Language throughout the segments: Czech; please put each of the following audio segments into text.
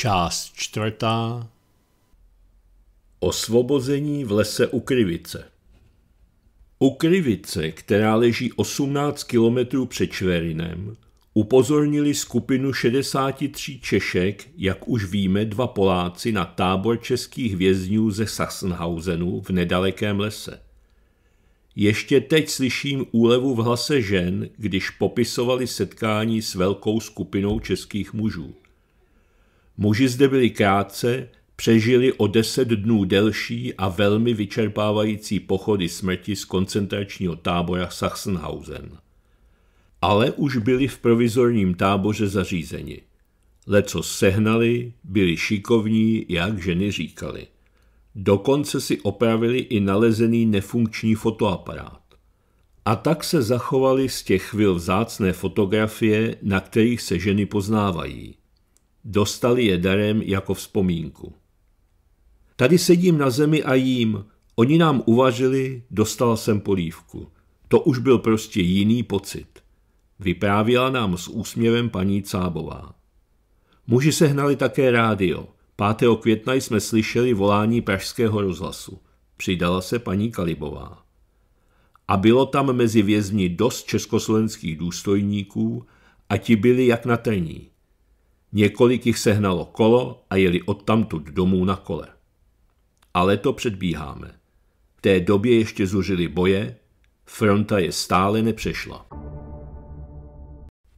Část čtvrtá Osvobození v lese U Ukrivice, která leží 18 kilometrů před Čverinem, upozornili skupinu 63 Češek, jak už víme, dva Poláci na tábor českých vězňů ze Sachsenhausenu v nedalekém lese. Ještě teď slyším úlevu v hlase žen, když popisovali setkání s velkou skupinou českých mužů – Muži zde byli krátce, přežili o deset dnů delší a velmi vyčerpávající pochody smrti z koncentračního tábora Sachsenhausen. Ale už byli v provizorním táboře zařízeni. Leco sehnali, byli šikovní, jak ženy říkali. Dokonce si opravili i nalezený nefunkční fotoaparát. A tak se zachovali z těch chvil vzácné fotografie, na kterých se ženy poznávají – Dostali je darem jako vzpomínku. Tady sedím na zemi a jím. Oni nám uvažili, dostal jsem polívku. To už byl prostě jiný pocit. Vyprávěla nám s úsměvem paní Cábová. Muži sehnali také rádio. 5. května jsme slyšeli volání pražského rozhlasu. Přidala se paní Kalibová. A bylo tam mezi vězni dost československých důstojníků a ti byli jak na trní. Několik jich sehnalo kolo a jeli odtamtud domů na kole. Ale to předbíháme. V té době ještě zuřily boje, fronta je stále nepřešla.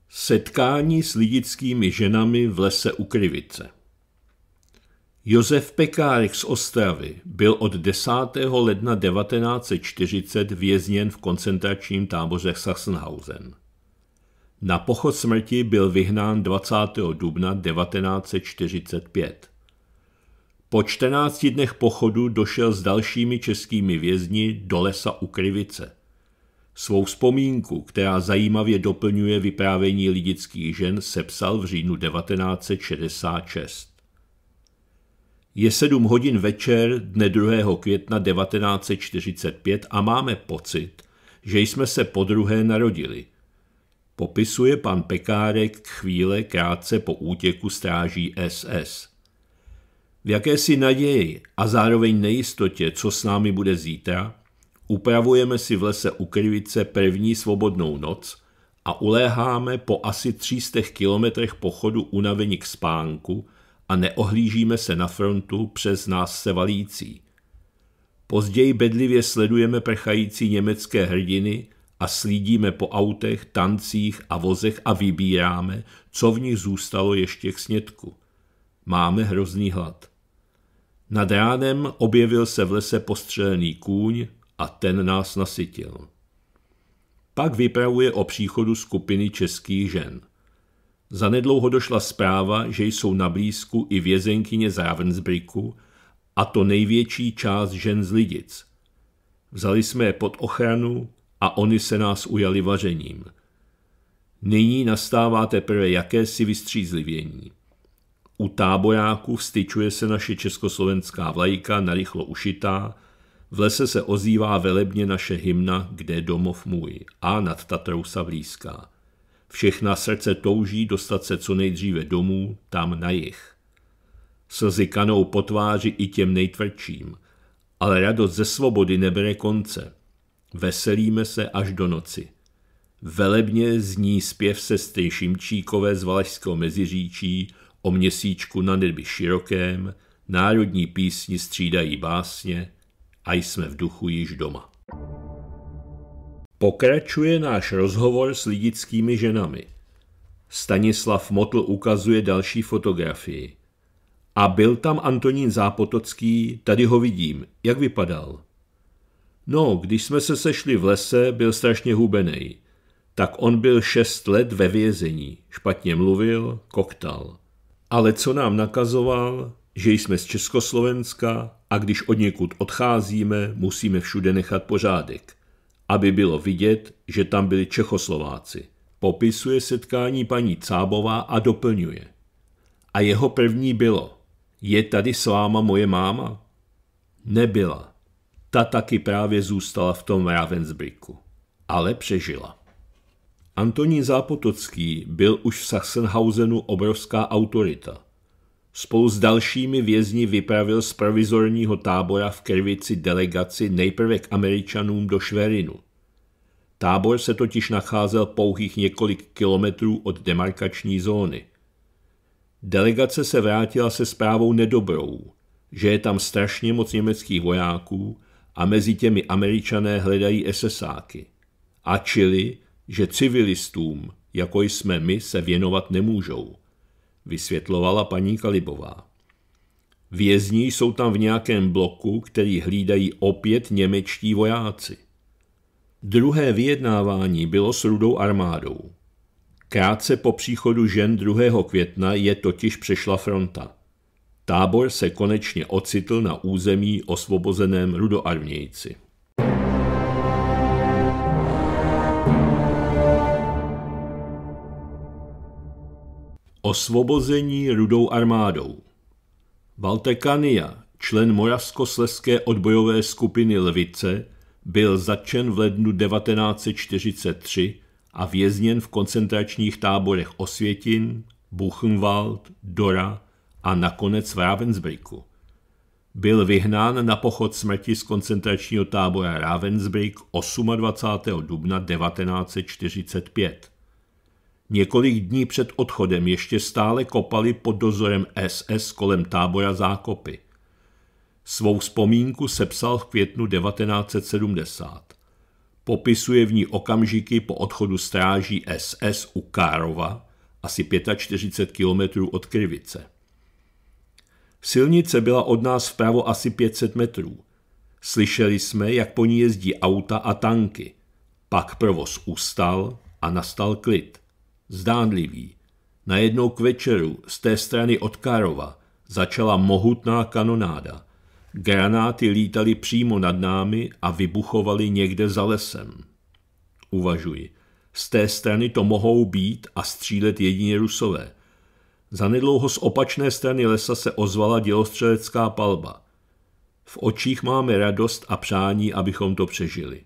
Setkání s lidickými ženami v lese u Krivice Josef Pekárek z Ostravy byl od 10. ledna 1940 vězněn v koncentračním táboře Sachsenhausen. Na pochod smrti byl vyhnán 20. dubna 1945. Po 14 dnech pochodu došel s dalšími českými vězni do lesa u Krivice. Svou vzpomínku, která zajímavě doplňuje vyprávění lidických žen, sepsal v říjnu 1966. Je 7 hodin večer dne 2. května 1945 a máme pocit, že jsme se podruhé narodili – Popisuje pan Pekárek chvíle krátce po útěku stráží SS. V jakési naději a zároveň nejistotě, co s námi bude zítra, upravujeme si v lese Ukryvice první svobodnou noc a uléháme po asi 300 kilometrech pochodu unavení k spánku a neohlížíme se na frontu přes nás se valící. Později bedlivě sledujeme prchající německé hrdiny a slídíme po autech, tancích a vozech a vybíráme, co v nich zůstalo ještě k snědku. Máme hrozný hlad. Nad ránem objevil se v lese postřelený kůň a ten nás nasytil. Pak vypravuje o příchodu skupiny českých žen. Zanedlouho došla zpráva, že jsou na blízku i vězenkyně z Ravensbricku, a to největší část žen z Lidic. Vzali jsme je pod ochranu, a oni se nás ujali vařením. Nyní nastává teprve jakési vystřízlivění. U táboráků styčuje se naše československá vlajka narychlo ušitá, v lese se ozývá velebně naše hymna Kde domov můj a nad Tatrou Savlíská. Všechna srdce touží dostat se co nejdříve domů, tam na jich. Slzy kanou po tváři i těm nejtvrdším, ale radost ze svobody nebere konce – Veselíme se až do noci. Velebně zní zpěv sestry Šimčíkové z Valašského Meziříčí o měsíčku na nedby širokém, národní písni střídají básně a jsme v duchu již doma. Pokračuje náš rozhovor s lidickými ženami. Stanislav Motl ukazuje další fotografii. A byl tam Antonín Zápotocký, tady ho vidím. Jak vypadal? No, když jsme se sešli v lese, byl strašně hubený. Tak on byl šest let ve vězení, špatně mluvil, koktal. Ale co nám nakazoval, že jsme z Československa a když od někud odcházíme, musíme všude nechat pořádek, aby bylo vidět, že tam byli Čechoslováci. Popisuje setkání paní Cábová a doplňuje. A jeho první bylo. Je tady s váma moje máma? Nebyla. Ta taky právě zůstala v tom Ravensbricku. ale přežila. Antonín Zápotocký byl už v Sachsenhausenu obrovská autorita. Spolu s dalšími vězni vypravil z provizorního tábora v Krvici delegaci nejprve k Američanům do Šverinu. Tábor se totiž nacházel pouhých několik kilometrů od demarkační zóny. Delegace se vrátila se zprávou nedobrou, že je tam strašně moc německých vojáků a mezi těmi američané hledají SSáky. A čili, že civilistům, jako jsme my, se věnovat nemůžou, vysvětlovala paní Kalibová. Vězni jsou tam v nějakém bloku, který hlídají opět němečtí vojáci. Druhé vyjednávání bylo s rudou armádou. Krátce po příchodu žen 2. května je totiž přešla fronta. Tábor se konečně ocitl na území osvobozeném rudoarmějci. Osvobození rudou armádou Valtekania, člen moravskosleské odbojové skupiny Lvice, byl začen v lednu 1943 a vězněn v koncentračních táborech Osvětin, Buchenwald, Dora a nakonec v Ravensbrücku. Byl vyhnán na pochod smrti z koncentračního tábora Ravensbrück 28. dubna 1945. Několik dní před odchodem ještě stále kopali pod dozorem SS kolem tábora zákopy. Svou vzpomínku sepsal v květnu 1970. Popisuje v ní okamžiky po odchodu stráží SS u Károva, asi 45 km od Krivice. Silnice byla od nás vpravo asi 500 metrů. Slyšeli jsme, jak po ní jezdí auta a tanky. Pak provoz ustal a nastal klid. Zdánlivý. Najednou k večeru z té strany od Karova začala mohutná kanonáda. Granáty lítaly přímo nad námi a vybuchovaly někde za lesem. Uvažuji. Z té strany to mohou být a střílet jedině rusové – Zanedlouho z opačné strany lesa se ozvala dělostřelecká palba. V očích máme radost a přání, abychom to přežili.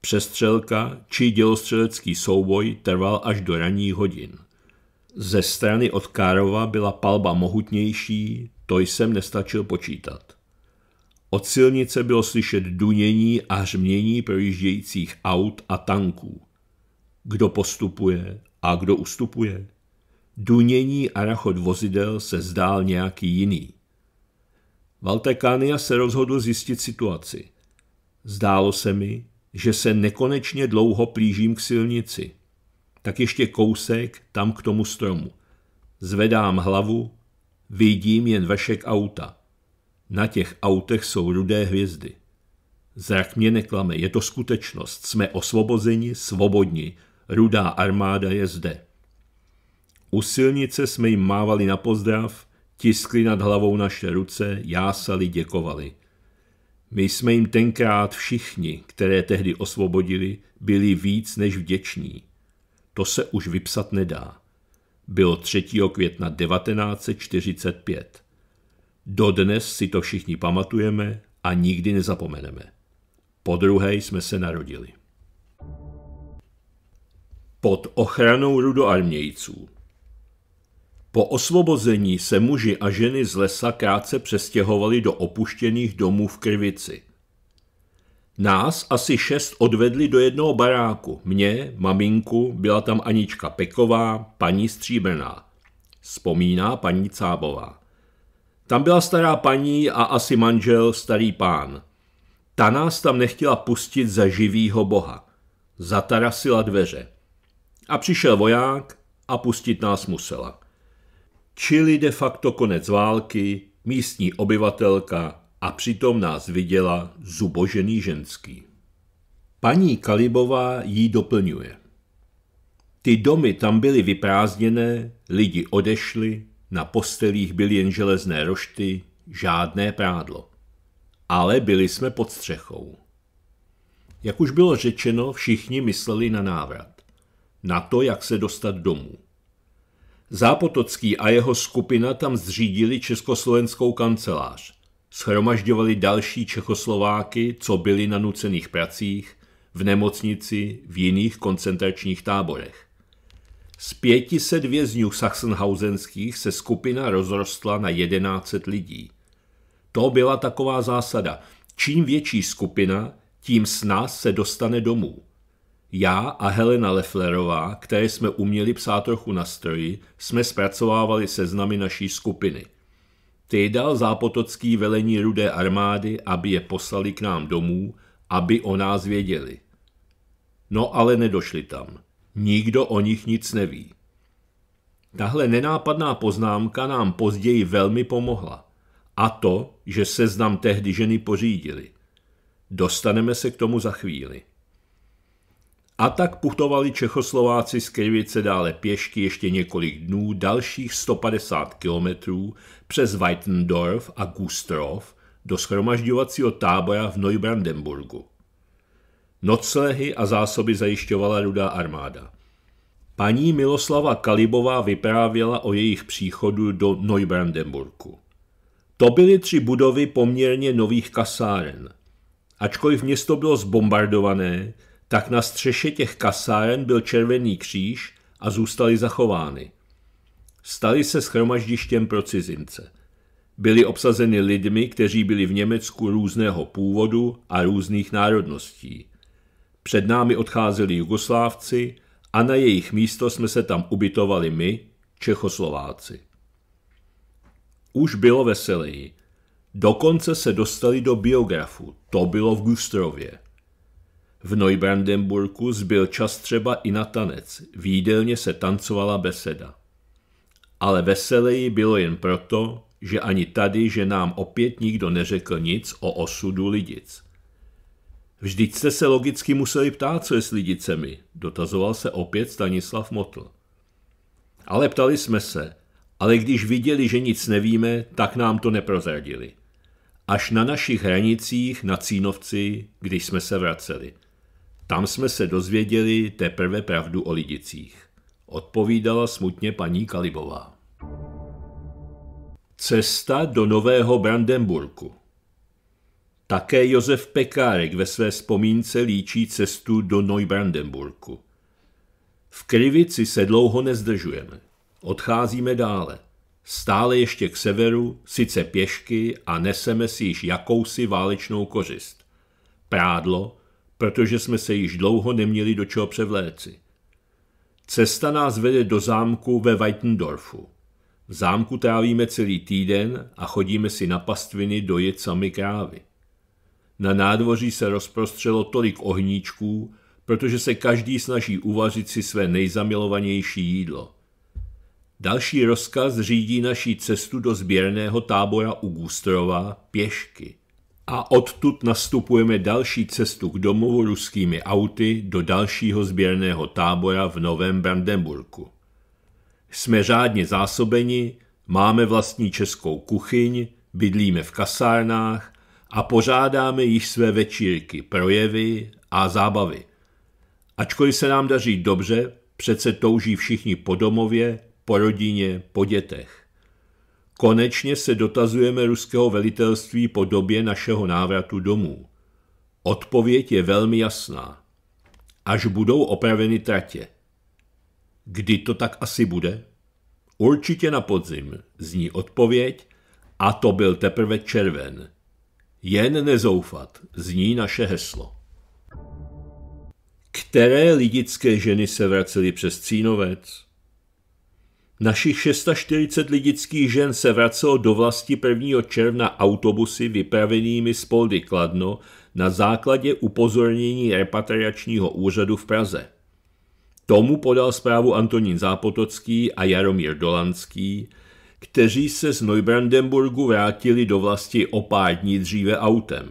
Přestřelka či dělostřelecký souboj trval až do ranních hodin. Ze strany od Károva byla palba mohutnější, to jsem nestačil počítat. Od silnice bylo slyšet dunění a hřmění projíždějících aut a tanků. Kdo postupuje a kdo ustupuje? dunění a rachot vozidel se zdál nějaký jiný. Valtekania se rozhodl zjistit situaci. Zdálo se mi, že se nekonečně dlouho plížím k silnici. Tak ještě kousek tam k tomu stromu. Zvedám hlavu, vidím jen vešek auta. Na těch autech jsou rudé hvězdy. Zrak mě neklame, je to skutečnost. Jsme osvobozeni, svobodní. Rudá armáda je zde. U silnice jsme jim mávali na pozdrav, tiskli nad hlavou naše ruce, jásali, děkovali. My jsme jim tenkrát všichni, které tehdy osvobodili, byli víc než vděční. To se už vypsat nedá. Bylo 3. května 1945. Dodnes si to všichni pamatujeme a nikdy nezapomeneme. Po druhé jsme se narodili. Pod ochranou rudoarmějců po osvobození se muži a ženy z lesa krátce přestěhovali do opuštěných domů v Krvici. Nás asi šest odvedli do jednoho baráku. Mě, maminku, byla tam Anička Peková, paní Stříbrná. Vzpomíná paní Cábová. Tam byla stará paní a asi manžel starý pán. Ta nás tam nechtěla pustit za živýho boha. Zatarasila dveře. A přišel voják a pustit nás musela čili de facto konec války, místní obyvatelka a přitom nás viděla zubožený ženský. Paní Kalibová jí doplňuje. Ty domy tam byly vyprázdněné, lidi odešli, na postelích byly jen železné rošty, žádné prádlo. Ale byli jsme pod střechou. Jak už bylo řečeno, všichni mysleli na návrat. Na to, jak se dostat domů. Zápotocký a jeho skupina tam zřídili československou kancelář. Schromažďovali další Čechoslováky, co byli na nucených pracích, v nemocnici, v jiných koncentračních táborech. Z 500 vězňů sachsenhausenských se skupina rozrostla na 1100 lidí. To byla taková zásada. Čím větší skupina, tím s nás se dostane domů. Já a Helena Leflerová, které jsme uměli psát trochu na stroji, jsme zpracovávali seznamy naší skupiny. Ty dal Zápotocký velení rudé armády, aby je poslali k nám domů, aby o nás věděli. No ale nedošli tam. Nikdo o nich nic neví. Tahle nenápadná poznámka nám později velmi pomohla. A to, že seznam tehdy ženy pořídili. Dostaneme se k tomu za chvíli. A tak putovali Čechoslováci z Krivice dále pěšky ještě několik dnů, dalších 150 kilometrů přes Weitendorf a Gustrov do schromažďovacího tábora v Neubrandenburgu. Noclehy a zásoby zajišťovala rudá armáda. Paní Miloslava Kalibová vyprávěla o jejich příchodu do Neubrandenburgu. To byly tři budovy poměrně nových kasáren. Ačkoliv město bylo zbombardované, tak na střeše těch kasáren byl červený kříž a zůstaly zachovány. Staly se schromaždištěm pro cizince. Byly obsazeny lidmi, kteří byli v Německu různého původu a různých národností. Před námi odcházeli Jugoslávci a na jejich místo jsme se tam ubytovali my, Čechoslováci. Už bylo veselý. Dokonce se dostali do biografu, to bylo v Gustrově. V Neubrandenburku zbyl čas třeba i na tanec, v jídelně se tancovala beseda. Ale veseleji bylo jen proto, že ani tady, že nám opět nikdo neřekl nic o osudu lidic. Vždyť jste se logicky museli ptát, co je s lidicemi, dotazoval se opět Stanislav Motl. Ale ptali jsme se, ale když viděli, že nic nevíme, tak nám to neprozradili. Až na našich hranicích na Cínovci, když jsme se vraceli – tam jsme se dozvěděli teprve pravdu o lidicích. Odpovídala smutně paní Kalibová. Cesta do Nového Brandemburku Také Josef Pekárek ve své vzpomínce líčí cestu do Neubrandenburku. V Krivici se dlouho nezdržujeme. Odcházíme dále. Stále ještě k severu, sice pěšky a neseme si již jakousi válečnou kořist. Prádlo, protože jsme se již dlouho neměli do čeho převléci. Cesta nás vede do zámku ve Weitendorfu. V zámku trávíme celý týden a chodíme si na pastviny dojet sami krávy. Na nádvoří se rozprostřelo tolik ohníčků, protože se každý snaží uvařit si své nejzamilovanější jídlo. Další rozkaz řídí naší cestu do sběrného tábora u Gustrova pěšky a odtud nastupujeme další cestu k domovu ruskými auty do dalšího sběrného tábora v Novém Brandenburku. Jsme řádně zásobeni, máme vlastní českou kuchyň, bydlíme v kasárnách a pořádáme již své večírky, projevy a zábavy. Ačkoliv se nám daří dobře, přece touží všichni po domově, po rodině, po dětech. Konečně se dotazujeme ruského velitelství po době našeho návratu domů. Odpověď je velmi jasná. Až budou opraveny tratě. Kdy to tak asi bude? Určitě na podzim, zní odpověď, a to byl teprve červen. Jen nezoufat, zní naše heslo. Které lidické ženy se vracely přes Cínovec? Našich 640 lidických žen se vracelo do vlasti 1. června autobusy vypravenými z Poldy Kladno na základě upozornění repatriačního úřadu v Praze. Tomu podal zprávu Antonín Zápotocký a Jaromír Dolanský, kteří se z Neubrandenburgu vrátili do vlasti o pár dní dříve autem.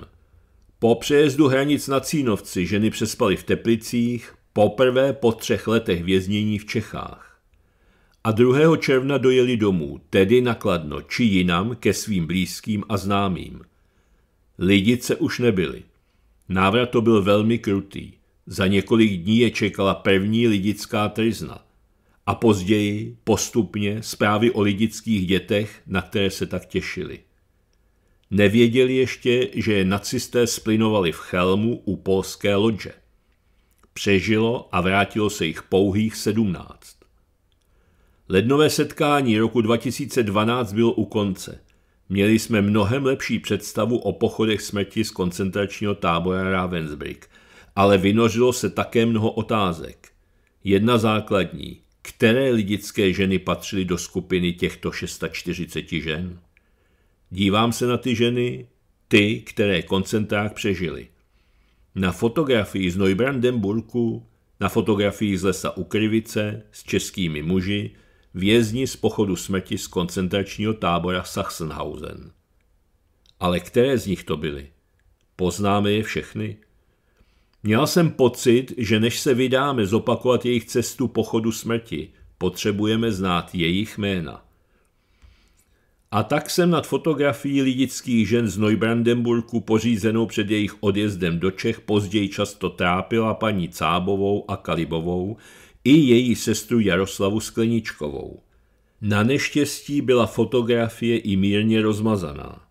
Po přejezdu hranic na Cínovci ženy přespaly v Teplicích, poprvé po třech letech věznění v Čechách a 2. června dojeli domů, tedy nakladno či jinam ke svým blízkým a známým. Lidice už nebyly. Návrat to byl velmi krutý. Za několik dní je čekala první lidická trizna. A později, postupně, zprávy o lidických dětech, na které se tak těšili. Nevěděli ještě, že je nacisté splinovali v Chelmu u polské lodže. Přežilo a vrátilo se jich pouhých sedmnáct. Lednové setkání roku 2012 bylo u konce. Měli jsme mnohem lepší představu o pochodech smrti z koncentračního tábora Ravensbrück, ale vynořilo se také mnoho otázek. Jedna základní. Které lidické ženy patřily do skupiny těchto 640 žen? Dívám se na ty ženy, ty, které koncentrák přežily. Na fotografii z Neubrandenburku, na fotografii z lesa Ukrivice s českými muži, vězni z pochodu smrti z koncentračního tábora Sachsenhausen. Ale které z nich to byly? Poznáme je všechny? Měl jsem pocit, že než se vydáme zopakovat jejich cestu pochodu smrti, potřebujeme znát jejich jména. A tak jsem nad fotografií lidických žen z Neubrandenburku pořízenou před jejich odjezdem do Čech později často trápila paní Cábovou a Kalibovou, i její sestru Jaroslavu Skleničkovou. Na neštěstí byla fotografie i mírně rozmazaná.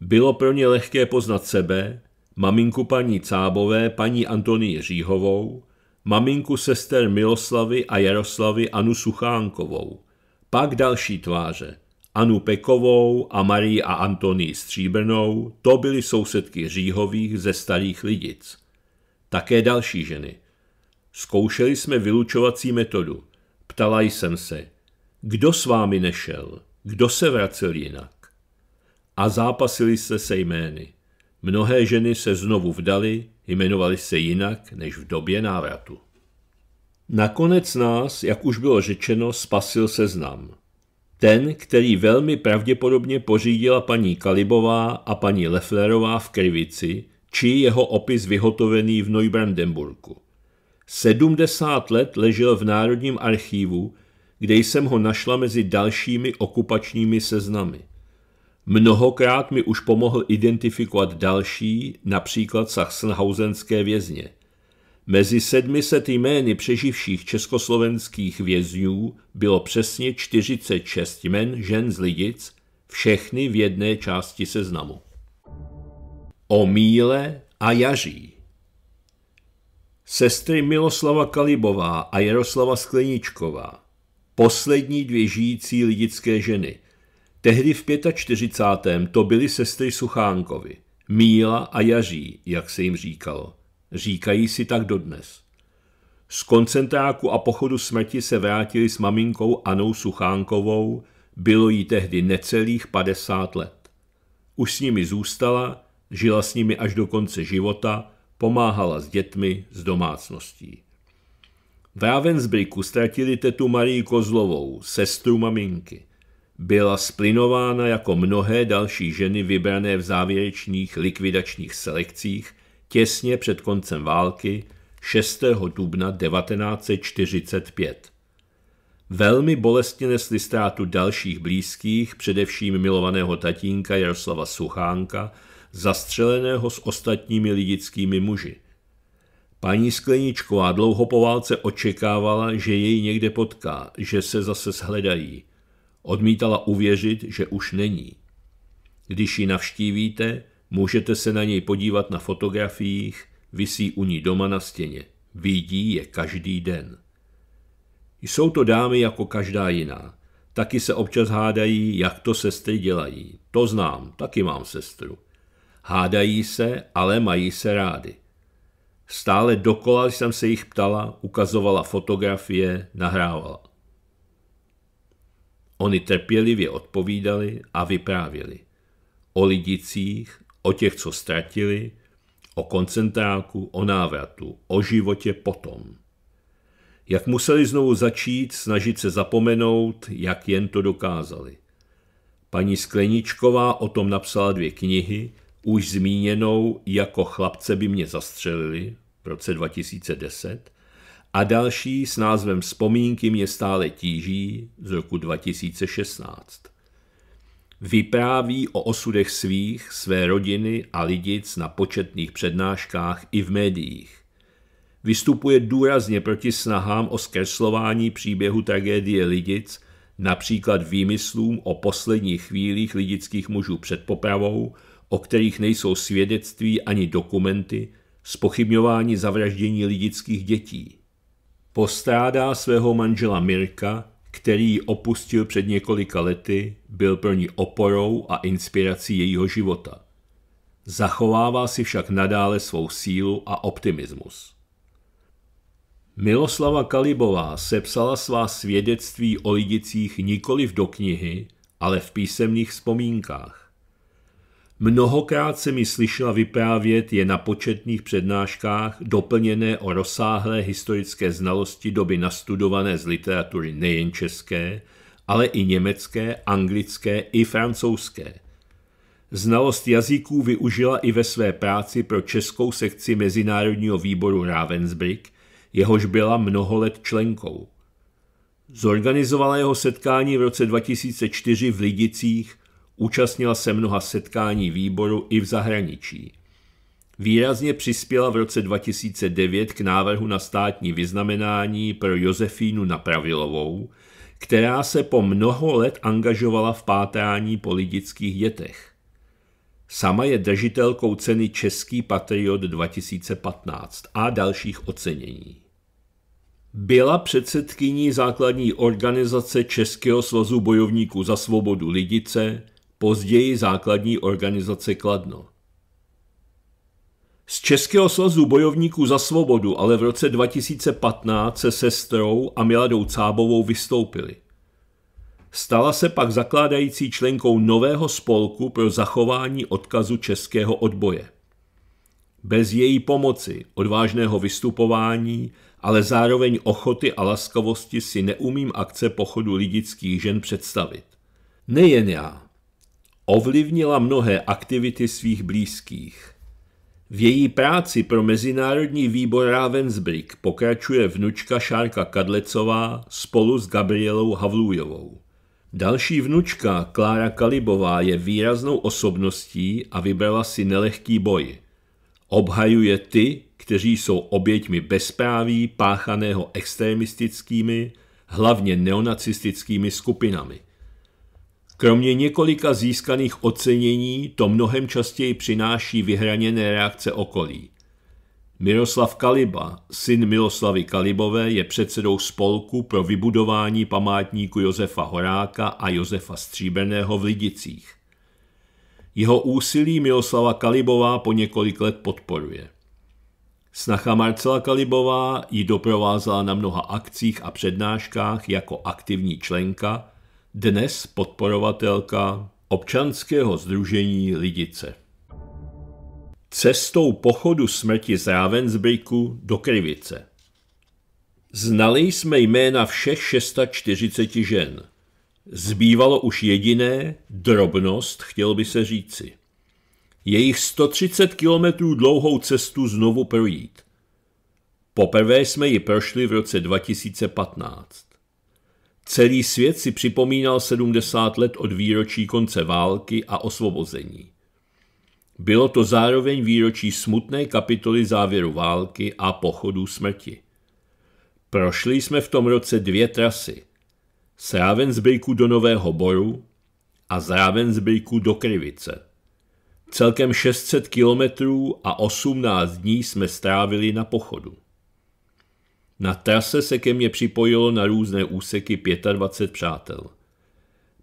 Bylo pro ně lehké poznat sebe, maminku paní Cábové, paní Antonii Říhovou, maminku sester Miloslavy a Jaroslavy Anu Suchánkovou, pak další tváře Anu Pekovou a Marii a Antonii Stříbrnou, to byly sousedky Říhových ze starých lidic. Také další ženy – Zkoušeli jsme vylučovací metodu. Ptala jsem se, kdo s vámi nešel, kdo se vracel jinak. A zápasili se se jmény. Mnohé ženy se znovu vdali, jmenovali se jinak než v době návratu. Nakonec nás, jak už bylo řečeno, spasil seznam. Ten, který velmi pravděpodobně pořídila paní Kalibová a paní Leflerová v Krivici, či jeho opis vyhotovený v Neubrandenburku. 70 let ležel v Národním archívu, kde jsem ho našla mezi dalšími okupačními seznamy. Mnohokrát mi už pomohl identifikovat další, například Sachsenhausenské vězně. Mezi 700 jmény přeživších československých vězňů bylo přesně 46 jmen žen z Lidic, všechny v jedné části seznamu. O míle a jaří sestry Miloslava Kalibová a Jaroslava Skleničková, poslední dvě žijící lidické ženy. Tehdy v 45. to byly sestry Suchánkovi, Míla a Jaří, jak se jim říkalo. Říkají si tak dodnes. Z koncentráku a pochodu smrti se vrátili s maminkou Anou Suchánkovou, bylo jí tehdy necelých 50 let. Už s nimi zůstala, žila s nimi až do konce života – Pomáhala s dětmi, s domácností. V Ravensbricku ztratili tetu Marii Kozlovou, sestru maminky. Byla splinována jako mnohé další ženy vybrané v závěrečných likvidačních selekcích těsně před koncem války 6. dubna 1945. Velmi bolestně nesli ztrátu dalších blízkých, především milovaného tatínka Jaroslava Suchánka zastřeleného s ostatními lidickými muži. Paní Skleničková dlouho po válce očekávala, že jej někde potká, že se zase shledají. Odmítala uvěřit, že už není. Když ji navštívíte, můžete se na něj podívat na fotografiích, visí u ní doma na stěně. Vidí je každý den. Jsou to dámy jako každá jiná. Taky se občas hádají, jak to sestry dělají. To znám, taky mám sestru. Hádají se, ale mají se rády. Stále dokola jsem se jich ptala, ukazovala fotografie, nahrávala. Oni trpělivě odpovídali a vyprávěli. O lidicích, o těch, co ztratili, o koncentráku, o návratu, o životě potom. Jak museli znovu začít, snažit se zapomenout, jak jen to dokázali. Paní Skleničková o tom napsala dvě knihy – už zmíněnou jako chlapce by mě zastřelili v roce 2010 a další s názvem Vzpomínky mě stále tíží z roku 2016. Vypráví o osudech svých, své rodiny a lidic na početných přednáškách i v médiích. Vystupuje důrazně proti snahám o zkreslování příběhu tragédie lidic, například výmyslům o posledních chvílích lidických mužů před popravou – o kterých nejsou svědectví ani dokumenty, spochybňování zavraždění lidických dětí. Postrádá svého manžela Mirka, který ji opustil před několika lety, byl pro ní oporou a inspirací jejího života. Zachovává si však nadále svou sílu a optimismus. Miloslava Kalibová sepsala svá svědectví o lidicích nikoli do knihy, ale v písemných vzpomínkách. Mnohokrát se mi slyšela vyprávět je na početných přednáškách doplněné o rozsáhlé historické znalosti doby nastudované z literatury nejen české, ale i německé, anglické i francouzské. Znalost jazyků využila i ve své práci pro českou sekci Mezinárodního výboru Ravensbrück, jehož byla mnoho let členkou. Zorganizovala jeho setkání v roce 2004 v Lidicích Účastnila se mnoha setkání výboru i v zahraničí. Výrazně přispěla v roce 2009 k návrhu na státní vyznamenání pro Josefínu Napravilovou, která se po mnoho let angažovala v pátrání po lidických dětech. Sama je držitelkou ceny Český patriot 2015 a dalších ocenění. Byla předsedkyní základní organizace Českého svazu bojovníků za svobodu Lidice, později základní organizace Kladno. Z Českého svazu bojovníků za svobodu ale v roce 2015 se sestrou a Miladou Cábovou vystoupili. Stala se pak zakládající členkou nového spolku pro zachování odkazu českého odboje. Bez její pomoci, odvážného vystupování, ale zároveň ochoty a laskavosti si neumím akce pochodu lidických žen představit. Nejen já, ovlivnila mnohé aktivity svých blízkých. V její práci pro Mezinárodní výbor Ravensbrück pokračuje vnučka Šárka Kadlecová spolu s Gabrielou Havlujovou. Další vnučka Klára Kalibová je výraznou osobností a vybrala si nelehký boj. Obhajuje ty, kteří jsou oběťmi bezpráví páchaného extremistickými, hlavně neonacistickými skupinami. Kromě několika získaných ocenění to mnohem častěji přináší vyhraněné reakce okolí. Miroslav Kaliba, syn Miloslavy Kalibové, je předsedou spolku pro vybudování památníku Josefa Horáka a Josefa Stříbrného v Lidicích. Jeho úsilí Miloslava Kalibová po několik let podporuje. Snacha Marcela Kalibová ji doprovázala na mnoha akcích a přednáškách jako aktivní členka – dnes podporovatelka občanského združení Lidice. Cestou pochodu smrti z Ravensbrücku do Krivice. Znali jsme jména všech 640 žen. Zbývalo už jediné, drobnost, chtěl by se říci. Jejich 130 kilometrů dlouhou cestu znovu projít. Poprvé jsme ji prošli v roce 2015. Celý svět si připomínal 70 let od výročí konce války a osvobození. Bylo to zároveň výročí smutné kapitoly závěru války a pochodu smrti. Prošli jsme v tom roce dvě trasy. Z Ravensbrücku do Nového Boru a z Ravensbrücku do Krivice. Celkem 600 kilometrů a 18 dní jsme strávili na pochodu. Na trase se ke mně připojilo na různé úseky 25 přátel.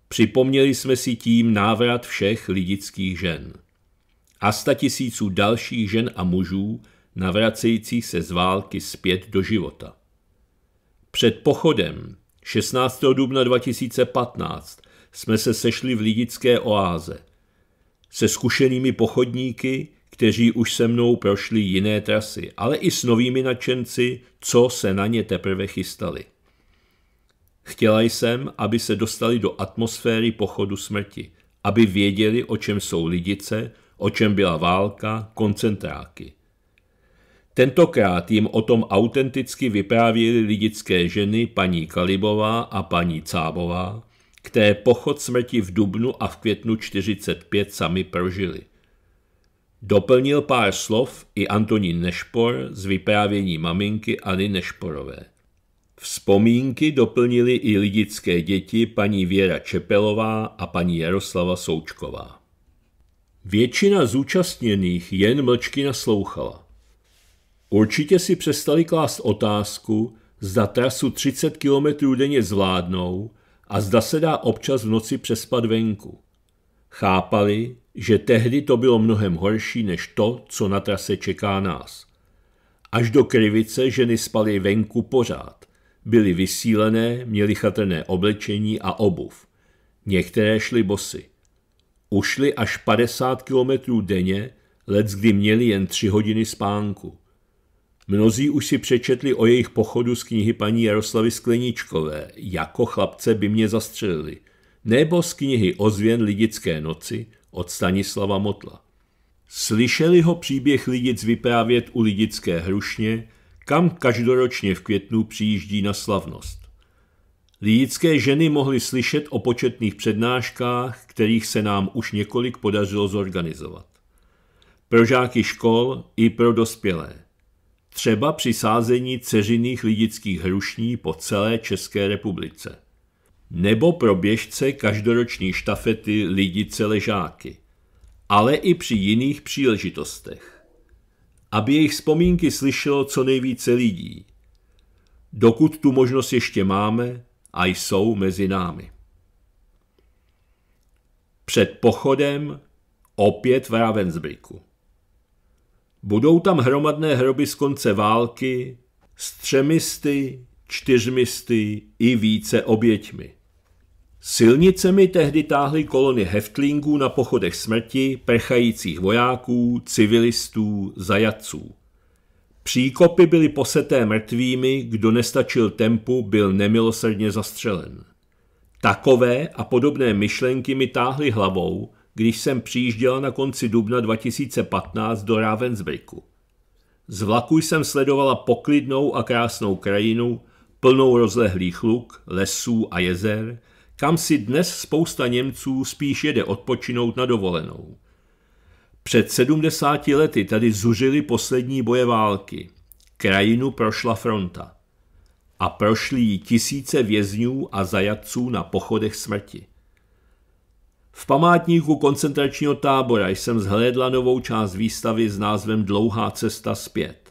Připomněli jsme si tím návrat všech lidických žen. A sta tisíců dalších žen a mužů, navracejících se z války zpět do života. Před pochodem 16. dubna 2015 jsme se sešli v Lidické oáze se zkušenými pochodníky kteří už se mnou prošli jiné trasy, ale i s novými nadšenci, co se na ně teprve chystali. Chtěla jsem, aby se dostali do atmosféry pochodu smrti, aby věděli, o čem jsou lidice, o čem byla válka, koncentráky. Tentokrát jim o tom autenticky vyprávěly lidické ženy paní Kalibová a paní Cábová, které pochod smrti v dubnu a v květnu 45 sami prožili – Doplnil pár slov i Antonín Nešpor z vyprávění maminky Anny Nešporové. Vzpomínky doplnili i lidické děti paní Věra Čepelová a paní Jaroslava Součková. Většina zúčastněných jen mlčky naslouchala. Určitě si přestali klást otázku, zda trasu 30 km denně zvládnou a zda se dá občas v noci přespat venku. Chápali, že tehdy to bylo mnohem horší než to, co na trase čeká nás. Až do krivice ženy spaly venku pořád. Byly vysílené, měly chatrné oblečení a obuv. Některé šly bosy. Ušly až 50 kilometrů denně, let, kdy měli jen tři hodiny spánku. Mnozí už si přečetli o jejich pochodu z knihy paní Jaroslavy Skleničkové, jako chlapce by mě zastřelili, nebo z knihy Ozvěn lidické noci od Stanislava Motla. Slyšeli ho příběh Lidic vyprávět u Lidické hrušně, kam každoročně v květnu přijíždí na slavnost. Lidické ženy mohly slyšet o početných přednáškách, kterých se nám už několik podařilo zorganizovat. Pro žáky škol i pro dospělé. Třeba při sázení ceřiných lidických hrušní po celé České republice nebo pro běžce každoroční štafety lidice ležáky, ale i při jiných příležitostech. Aby jejich vzpomínky slyšelo co nejvíce lidí. Dokud tu možnost ještě máme a jsou mezi námi. Před pochodem opět v Ravensbriku. Budou tam hromadné hroby z konce války s třemisty čtyřmisty i více oběťmi. Silnicemi tehdy táhly kolony heftlingů na pochodech smrti, prchajících vojáků, civilistů, zajaců. Příkopy byly poseté mrtvými, kdo nestačil tempu, byl nemilosrdně zastřelen. Takové a podobné myšlenky mi táhly hlavou, když jsem přijížděl na konci dubna 2015 do Ravensbrücku. Z vlaku jsem sledovala poklidnou a krásnou krajinu, plnou rozlehlých luk, lesů a jezer, kam si dnes spousta Němců spíš jede odpočinout na dovolenou. Před 70 lety tady zužily poslední boje války. Krajinu prošla fronta. A prošly jí tisíce vězňů a zajatců na pochodech smrti. V památníku koncentračního tábora jsem zhlédla novou část výstavy s názvem Dlouhá cesta zpět.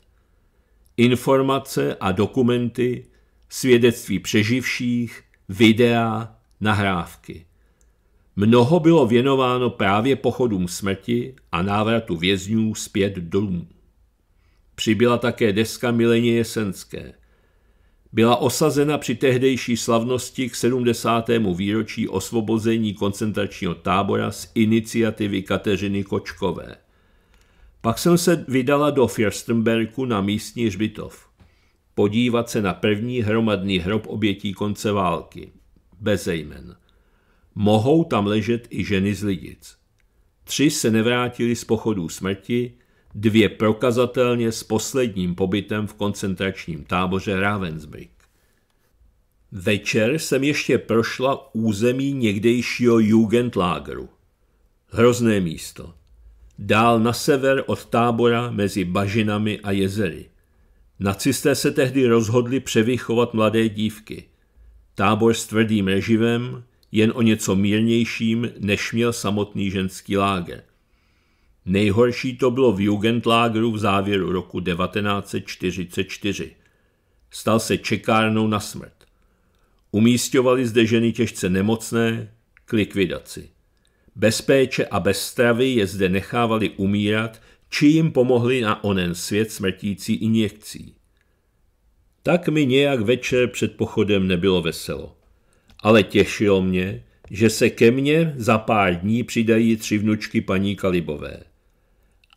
Informace a dokumenty svědectví přeživších, videa, nahrávky. Mnoho bylo věnováno právě pochodům smrti a návratu vězňů zpět domů. Přibyla také deska Mileně Jesenské. Byla osazena při tehdejší slavnosti k 70. výročí osvobození koncentračního tábora z iniciativy Kateřiny Kočkové. Pak jsem se vydala do Firstenberku na místní hřbitov podívat se na první hromadný hrob obětí konce války, bez jmen. Mohou tam ležet i ženy z lidic. Tři se nevrátili z pochodů smrti, dvě prokazatelně s posledním pobytem v koncentračním táboře Ravensbrück. Večer jsem ještě prošla území někdejšího Jugendlágru. Hrozné místo. Dál na sever od tábora mezi bažinami a jezery. Nacisté se tehdy rozhodli převychovat mladé dívky. Tábor s tvrdým reživem, jen o něco mírnějším, než měl samotný ženský láger. Nejhorší to bylo v Jugendlágru v závěru roku 1944. Stal se čekárnou na smrt. Umístovali zde ženy těžce nemocné k likvidaci. Bez péče a bez stravy je zde nechávali umírat či jim pomohli na onen svět smrtící injekcí. Tak mi nějak večer před pochodem nebylo veselo. Ale těšilo mě, že se ke mně za pár dní přidají tři vnučky paní Kalibové.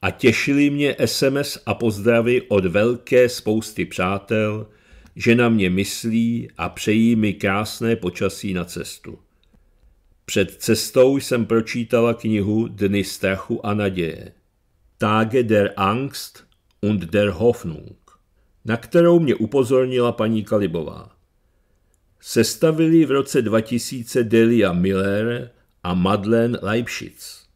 A těšili mě SMS a pozdravy od velké spousty přátel, že na mě myslí a přejí mi krásné počasí na cestu. Před cestou jsem pročítala knihu Dny strachu a naděje. Tage der Angst und der Hoffnung, na kterou mě upozornila paní Kalibová. Sestavili v roce 2000 Delia Miller a Madlen Leibschitz.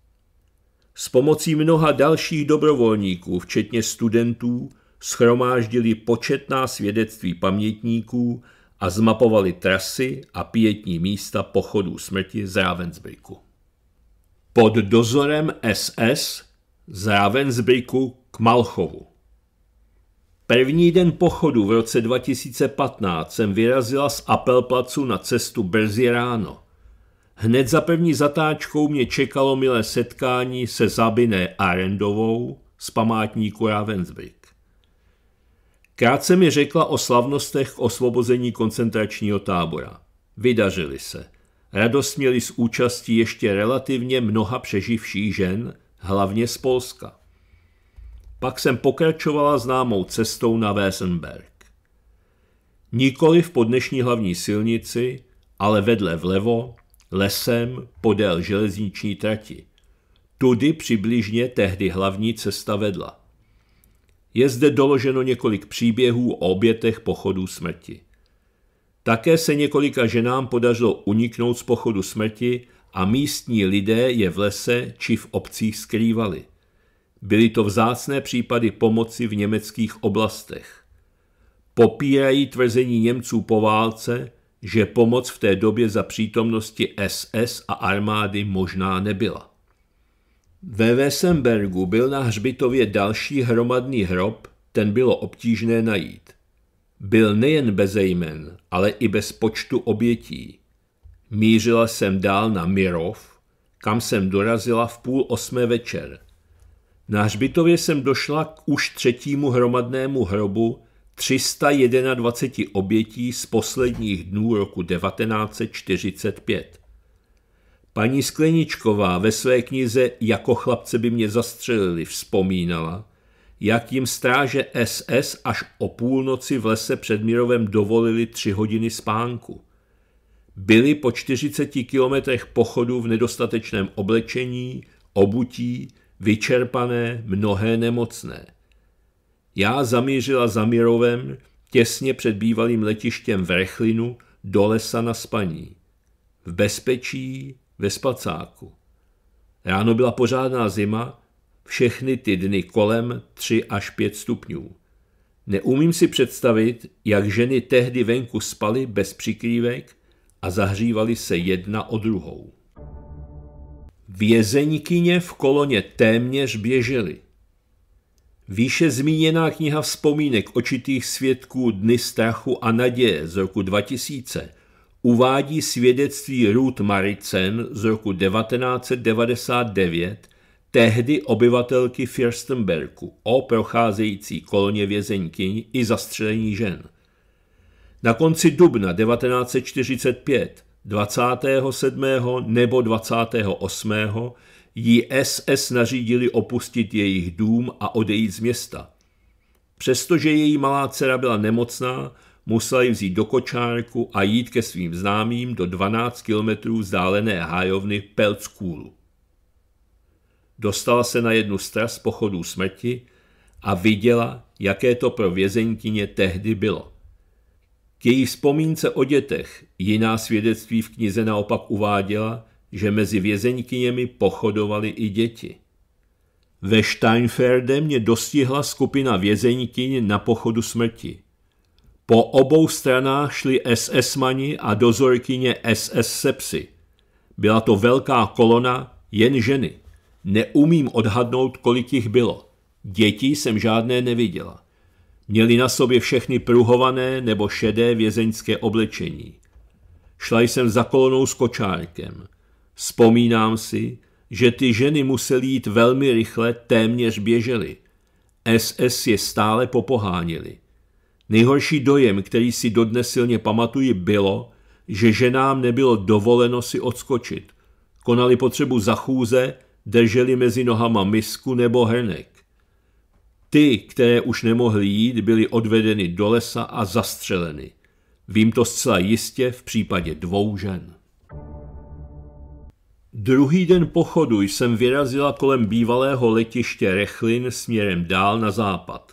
S pomocí mnoha dalších dobrovolníků, včetně studentů, schromáždili početná svědectví pamětníků a zmapovali trasy a pětní místa pochodu smrti z Ravensbrücku. Pod dozorem SS z Ravensbrücku k Malchovu. První den pochodu v roce 2015 jsem vyrazila z Appelplacu na cestu brzy ráno. Hned za první zatáčkou mě čekalo milé setkání se Zabiné Arendovou z památníku Ravensbrück. Krátce mi řekla o slavnostech k osvobození koncentračního tábora. Vydařili se. Radost měli z účastí ještě relativně mnoha přeživších žen, hlavně z Polska. Pak jsem pokračovala známou cestou na Wesenberg. Nikoli v podnešní hlavní silnici, ale vedle vlevo, lesem, podél železniční trati. Tudy přibližně tehdy hlavní cesta vedla. Je zde doloženo několik příběhů o obětech pochodu smrti. Také se několika ženám podařilo uniknout z pochodu smrti a místní lidé je v lese či v obcích skrývali. Byly to vzácné případy pomoci v německých oblastech. Popírají tvrzení Němců po válce, že pomoc v té době za přítomnosti SS a armády možná nebyla. Ve Wesenbergu byl na hřbitově další hromadný hrob, ten bylo obtížné najít. Byl nejen bez ale i bez počtu obětí. Mířila jsem dál na Mirov, kam jsem dorazila v půl osmé večer. Na hřbitově jsem došla k už třetímu hromadnému hrobu 321 obětí z posledních dnů roku 1945. Paní Skleničková ve své knize Jako chlapce by mě zastřelili vzpomínala, jak jim stráže SS až o půlnoci v lese před Mirovem dovolili tři hodiny spánku byli po 40 kilometrech pochodu v nedostatečném oblečení, obutí, vyčerpané, mnohé nemocné. Já zamířila za Mirovem, těsně před bývalým letištěm v Rechlinu, do lesa na spaní. V bezpečí, ve spacáku. Ráno byla pořádná zima, všechny ty dny kolem 3 až 5 stupňů. Neumím si představit, jak ženy tehdy venku spaly bez přikrývek a zahřívali se jedna o druhou. Vězeňkyně v koloně téměř běžely. Výše zmíněná kniha vzpomínek očitých svědků Dny strachu a naděje z roku 2000 uvádí svědectví Ruth Maricen z roku 1999, tehdy obyvatelky Firstenberku, o procházející koloně vězeňkyň i zastřelení žen – na konci dubna 1945, 27. nebo 28. jí SS nařídili opustit jejich dům a odejít z města. Přestože její malá dcera byla nemocná, musela ji vzít do kočárku a jít ke svým známým do 12 kilometrů vzdálené hájovny Peltskůlu. Dostala se na jednu z pochodů smrti a viděla, jaké to pro vězenkyně tehdy bylo. K její vzpomínce o dětech jiná svědectví v knize naopak uváděla, že mezi vězeňkyněmi pochodovali i děti. Ve Steinferde mě dostihla skupina vězeňkyň na pochodu smrti. Po obou stranách šli SS-mani a dozorkyně SS-sepsy. Byla to velká kolona, jen ženy. Neumím odhadnout, kolik jich bylo. Dětí jsem žádné neviděla. Měli na sobě všechny pruhované nebo šedé vězeňské oblečení. Šla jsem za kolonou s kočárkem. Vzpomínám si, že ty ženy musely jít velmi rychle, téměř běžely. SS je stále popohánili. Nejhorší dojem, který si dodnes silně pamatuji, bylo, že ženám nebylo dovoleno si odskočit. Konali potřebu zachůze, drželi mezi nohama misku nebo hrnek. Ty, které už nemohly jít, byly odvedeny do lesa a zastřeleny. Vím to zcela jistě v případě dvou žen. Druhý den pochodu jsem vyrazila kolem bývalého letiště Rechlin směrem dál na západ.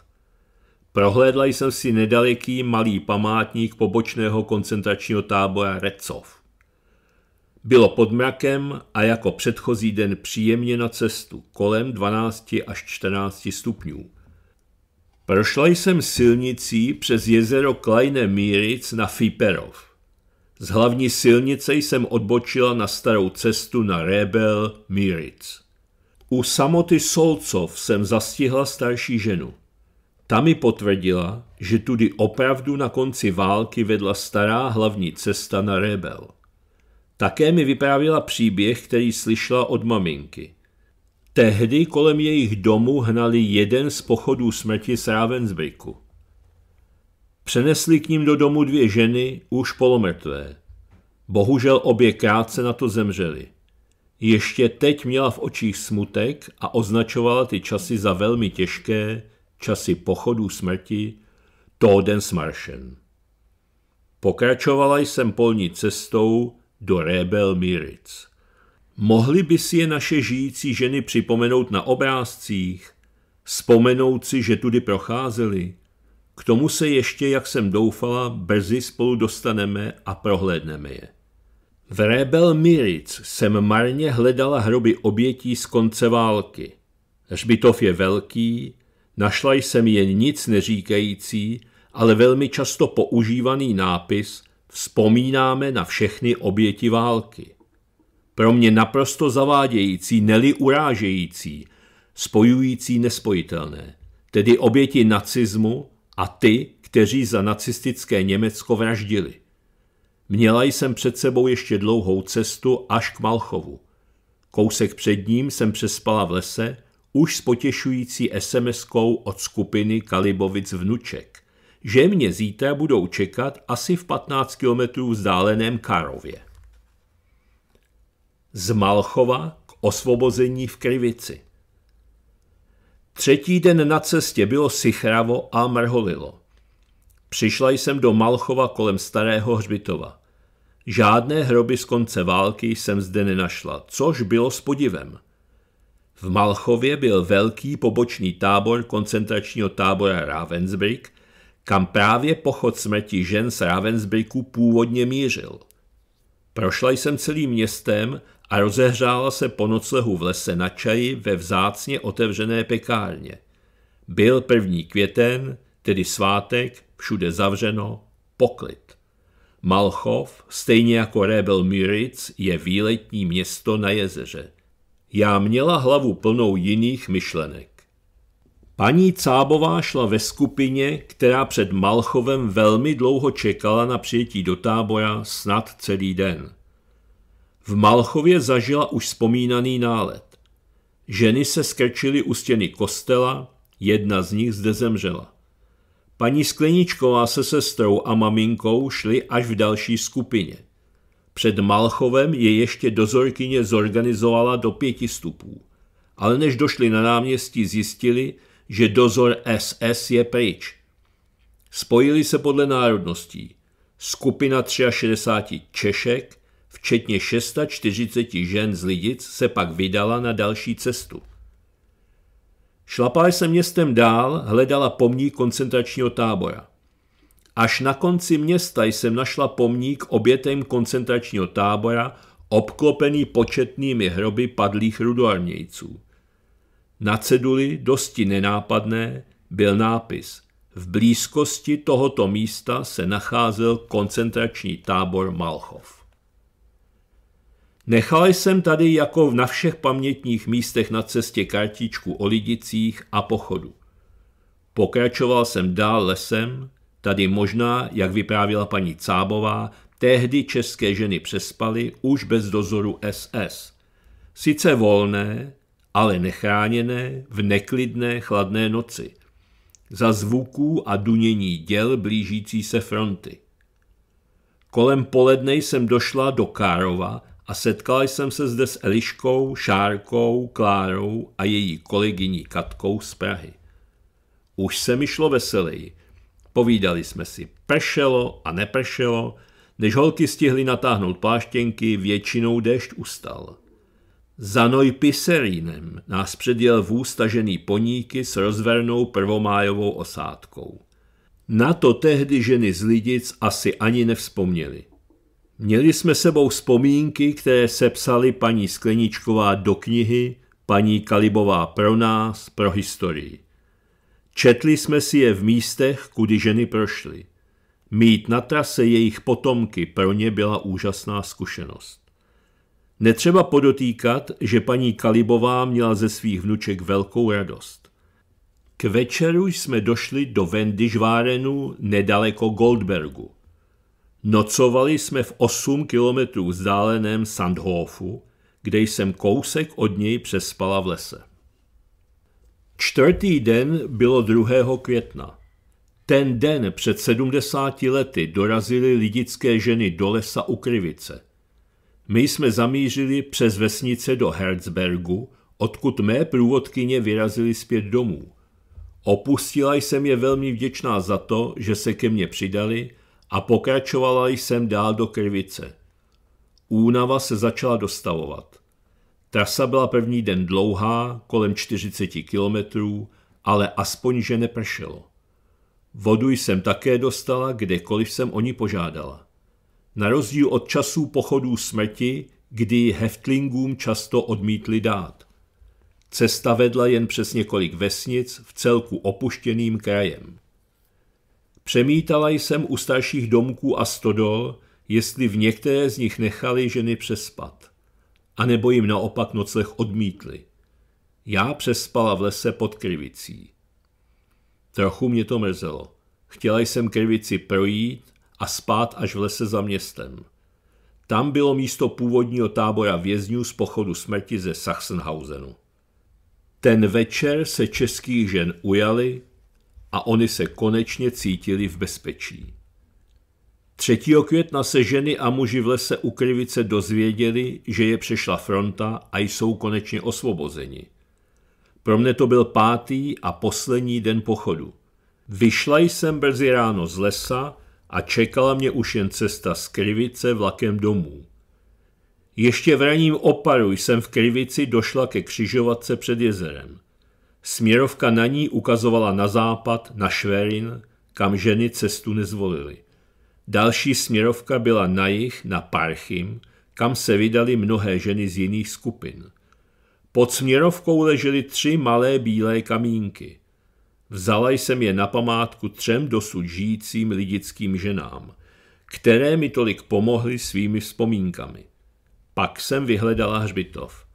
Prohlédla jsem si nedaleký malý památník pobočného koncentračního tábora Recov. Bylo pod mrakem a jako předchozí den příjemně na cestu, kolem 12 až 14 stupňů. Prošla jsem silnicí přes jezero Kleine Míric na Fiperov. Z hlavní silnice jsem odbočila na starou cestu na Rebel Míric. U samoty Solcov jsem zastihla starší ženu. Ta mi potvrdila, že tudy opravdu na konci války vedla stará hlavní cesta na Rebel. Také mi vyprávila příběh, který slyšela od maminky – Tehdy kolem jejich domu hnali jeden z pochodů smrti z Ravensbrücku. Přenesli k ním do domu dvě ženy, už polomrtvé. Bohužel obě krátce na to zemřeli. Ještě teď měla v očích smutek a označovala ty časy za velmi těžké, časy pochodů smrti, Toden Smaršen. Pokračovala jsem polní cestou do Rebel Miric. Mohli by si je naše žijící ženy připomenout na obrázcích, vzpomenout si, že tudy procházeli, K tomu se ještě, jak jsem doufala, brzy spolu dostaneme a prohlédneme je. V Rebel Miric jsem marně hledala hroby obětí z konce války. Hřbitov je velký, našla jsem jen nic neříkající, ale velmi často používaný nápis Vzpomínáme na všechny oběti války pro mě naprosto zavádějící, neli urážející, spojující nespojitelné, tedy oběti nacismu a ty, kteří za nacistické Německo vraždili. Měla jsem před sebou ještě dlouhou cestu až k Malchovu. Kousek před ním jsem přespala v lese, už s potěšující SMS-kou od skupiny Kalibovic vnuček, že mě zítra budou čekat asi v 15 kilometrů vzdáleném Karově z Malchova k osvobození v Krivici. Třetí den na cestě bylo sichravo a mrholilo. Přišla jsem do Malchova kolem starého hřbitova. Žádné hroby z konce války jsem zde nenašla, což bylo s podivem. V Malchově byl velký pobočný tábor koncentračního tábora Ravensbrück, kam právě pochod smrti žen z Ravensbrücku původně mířil. Prošla jsem celým městem a rozehřála se po noclehu v lese na čaji ve vzácně otevřené pekárně. Byl první květen, tedy svátek, všude zavřeno, poklid. Malchov, stejně jako Rebel Müritz, je výletní město na jezeře. Já měla hlavu plnou jiných myšlenek. Paní Cábová šla ve skupině, která před Malchovem velmi dlouho čekala na přijetí do tábora snad celý den. V Malchově zažila už vzpomínaný nálet. Ženy se skrčily u stěny kostela, jedna z nich zde zemřela. Paní Skleničková se sestrou a maminkou šly až v další skupině. Před Malchovem je ještě dozorkyně zorganizovala do pěti stupů. Ale než došli na náměstí, zjistili, že dozor SS je pryč. Spojili se podle národností. Skupina 63 Češek, včetně 640 žen z Lidic, se pak vydala na další cestu. Šlapala jsem městem dál, hledala pomník koncentračního tábora. Až na konci města jsem našla pomník obětem koncentračního tábora, obklopený početnými hroby padlých rudoarmějců. Na ceduli, dosti nenápadné, byl nápis V blízkosti tohoto místa se nacházel koncentrační tábor Malchov. Nechal jsem tady jako na všech pamětních místech na cestě kartičku o lidicích a pochodu. Pokračoval jsem dál lesem, tady možná, jak vyprávěla paní Cábová, tehdy české ženy přespaly už bez dozoru SS. Sice volné, ale nechráněné v neklidné chladné noci. Za zvuků a dunění děl blížící se fronty. Kolem poledne jsem došla do Károva a setkal jsem se zde s Eliškou, Šárkou, Klárou a její kolegyní Katkou z Prahy. Už se mi šlo veselý. Povídali jsme si, pršelo a nepršelo, než holky stihly natáhnout pláštěnky, většinou déšť ustal. Za Noj Piserínem nás předjel vůz tažený poníky s rozvernou prvomájovou osádkou. Na to tehdy ženy z Lidic asi ani nevzpomněly. Měli jsme sebou vzpomínky, které se psaly paní Skleničková do knihy, paní Kalibová pro nás, pro historii. Četli jsme si je v místech, kudy ženy prošly. Mít na trase jejich potomky pro ně byla úžasná zkušenost. Netřeba podotýkat, že paní Kalibová měla ze svých vnuček velkou radost. K večeru jsme došli do Vendyžvárenu nedaleko Goldbergu. Nocovali jsme v 8 kilometrů vzdáleném Sandhofu, kde jsem kousek od něj přespala v lese. Čtvrtý den bylo 2. května. Ten den před 70 lety dorazily lidické ženy do lesa u Krivice. My jsme zamířili přes vesnice do Herzbergu, odkud mé průvodkyně vyrazily zpět domů. Opustila jsem je velmi vděčná za to, že se ke mně přidali a pokračovala jsem dál do krvice. Únava se začala dostavovat. Trasa byla první den dlouhá, kolem 40 kilometrů, ale aspoň, že nepršelo. Vodu jsem také dostala, kdekoliv jsem o ní požádala. Na rozdíl od časů pochodů smrti, kdy heftlingům často odmítli dát. Cesta vedla jen přes několik vesnic v celku opuštěným krajem. Přemítala jsem u starších domků a stodol, jestli v některé z nich nechali ženy přespat, a nebo jim naopak nocleh odmítli. Já přespala v lese pod krivicí. Trochu mě to mrzelo. Chtěla jsem krivici projít a spát až v lese za městem. Tam bylo místo původního tábora vězňů z pochodu smrti ze Sachsenhausenu. Ten večer se českých žen ujali, a oni se konečně cítili v bezpečí. 3. května se ženy a muži v lese u Krivice dozvěděli, že je přešla fronta a jsou konečně osvobozeni. Pro mne to byl pátý a poslední den pochodu. Vyšla jsem brzy ráno z lesa a čekala mě už jen cesta z Krivice vlakem domů. Ještě v raním oparu jsem v Krivici došla ke křižovatce před jezerem. Směrovka na ní ukazovala na západ, na Šverin, kam ženy cestu nezvolily. Další směrovka byla na jich, na Parchim, kam se vydali mnohé ženy z jiných skupin. Pod směrovkou ležely tři malé bílé kamínky. Vzala jsem je na památku třem dosud žijícím lidickým ženám, které mi tolik pomohly svými vzpomínkami. Pak jsem vyhledala hřbitov.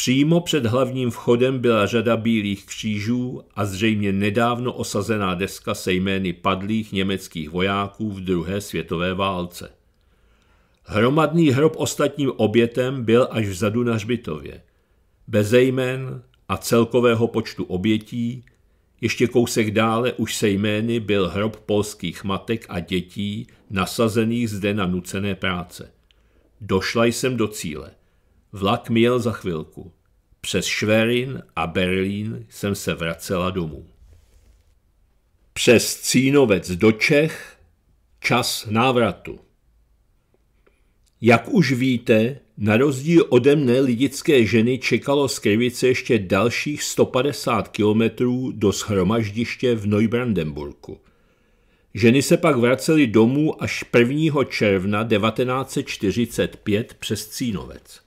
Přímo před hlavním vchodem byla řada bílých křížů a zřejmě nedávno osazená deska se jmény padlých německých vojáků v druhé světové válce. Hromadný hrob ostatním obětem byl až vzadu na Žbitově. Bez jmén a celkového počtu obětí, ještě kousek dále už se jmény byl hrob polských matek a dětí nasazených zde na nucené práce. Došla jsem do cíle – Vlak měl za chvilku. Přes Šverin a Berlín jsem se vracela domů. Přes Cínovec do Čech čas návratu. Jak už víte, na rozdíl ode mne lidické ženy čekalo z Krivice ještě dalších 150 kilometrů do schromaždiště v Neubrandenburku. Ženy se pak vracely domů až 1. června 1945 přes Cínovec.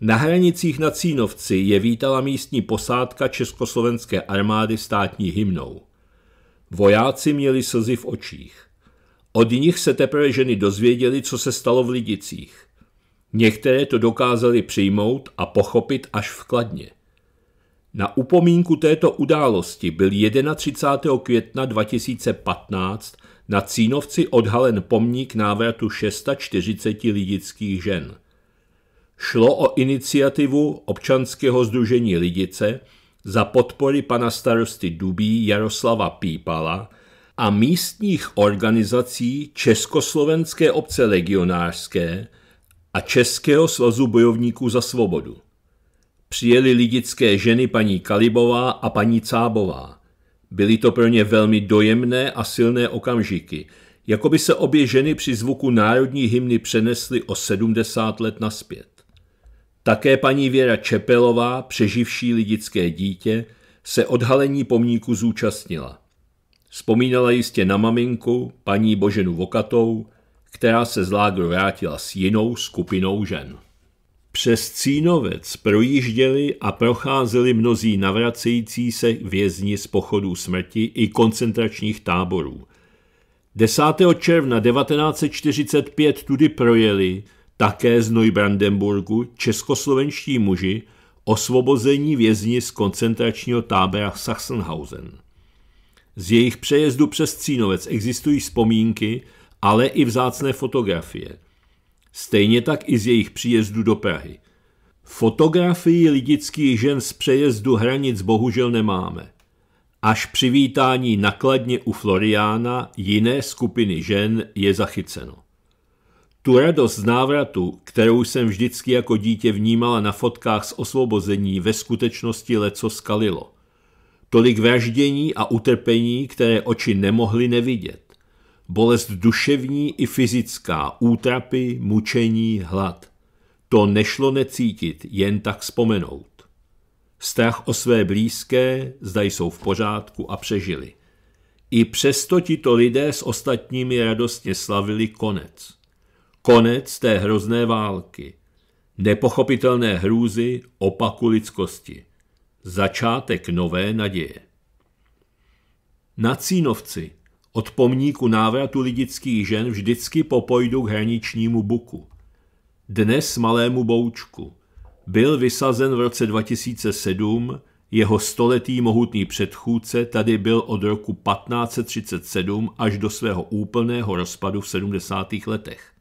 Na hranicích na Cínovci je vítala místní posádka československé armády státní hymnou. Vojáci měli slzy v očích. Od nich se teprve ženy dozvěděli, co se stalo v Lidicích. Některé to dokázali přijmout a pochopit až vkladně. Na upomínku této události byl 31. května 2015 na Cínovci odhalen pomník návratu 640 lidických žen – Šlo o iniciativu občanského združení Lidice za podpory pana starosty Dubí Jaroslava Pípala a místních organizací Československé obce legionářské a Českého svazu bojovníků za svobodu. Přijeli lidické ženy paní Kalibová a paní Cábová. Byly to pro ně velmi dojemné a silné okamžiky, jako by se obě ženy při zvuku národní hymny přenesly o 70 let naspět. Také paní Věra Čepelová, přeživší lidické dítě, se odhalení pomníku zúčastnila. Vzpomínala jistě na maminku, paní Boženu Vokatou, která se z lágru vrátila s jinou skupinou žen. Přes Cínovec projížděli a procházeli mnozí navracející se vězni z pochodů smrti i koncentračních táborů. 10. června 1945 tudy projeli – také z Neubrandenburgu, českoslovenští muži, osvobození vězni z koncentračního tábora Sachsenhausen. Z jejich přejezdu přes Cínovec existují vzpomínky, ale i vzácné fotografie. Stejně tak i z jejich příjezdu do Prahy. Fotografii lidických žen z přejezdu hranic bohužel nemáme. Až přivítání nakladně u Floriána jiné skupiny žen je zachyceno. Tu radost z návratu, kterou jsem vždycky jako dítě vnímala na fotkách z osvobození, ve skutečnosti leco skalilo. Tolik vraždění a utrpení, které oči nemohly nevidět. Bolest duševní i fyzická, útrapy, mučení, hlad. To nešlo necítit, jen tak vzpomenout. Strach o své blízké, zda jsou v pořádku a přežili. I přesto tito lidé s ostatními radostně slavili konec. Konec té hrozné války. Nepochopitelné hrůzy opaku lidskosti. Začátek nové naděje. Na Cínovci od pomníku návratu lidických žen vždycky popojdu k hraničnímu buku. Dnes malému boučku. Byl vysazen v roce 2007, jeho stoletý mohutný předchůdce tady byl od roku 1537 až do svého úplného rozpadu v 70. letech.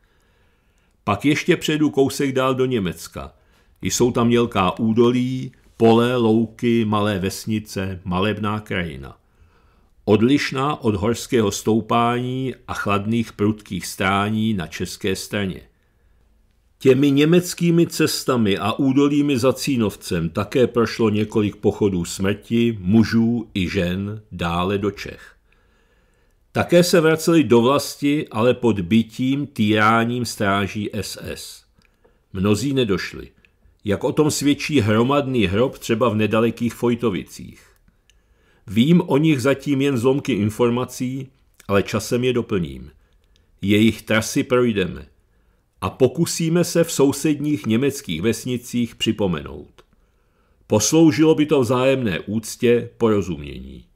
Pak ještě předu kousek dál do Německa. Jsou tam mělká údolí, pole, louky, malé vesnice, malebná krajina. Odlišná od horského stoupání a chladných prudkých strání na české straně. Těmi německými cestami a údolími za Cínovcem také prošlo několik pochodů smrti, mužů i žen dále do Čech. Také se vraceli do vlasti, ale pod bytím, týráním stráží SS. Mnozí nedošli. Jak o tom svědčí hromadný hrob třeba v nedalekých Fojtovicích. Vím o nich zatím jen zlomky informací, ale časem je doplním. Jejich trasy projdeme a pokusíme se v sousedních německých vesnicích připomenout. Posloužilo by to vzájemné úctě, porozumění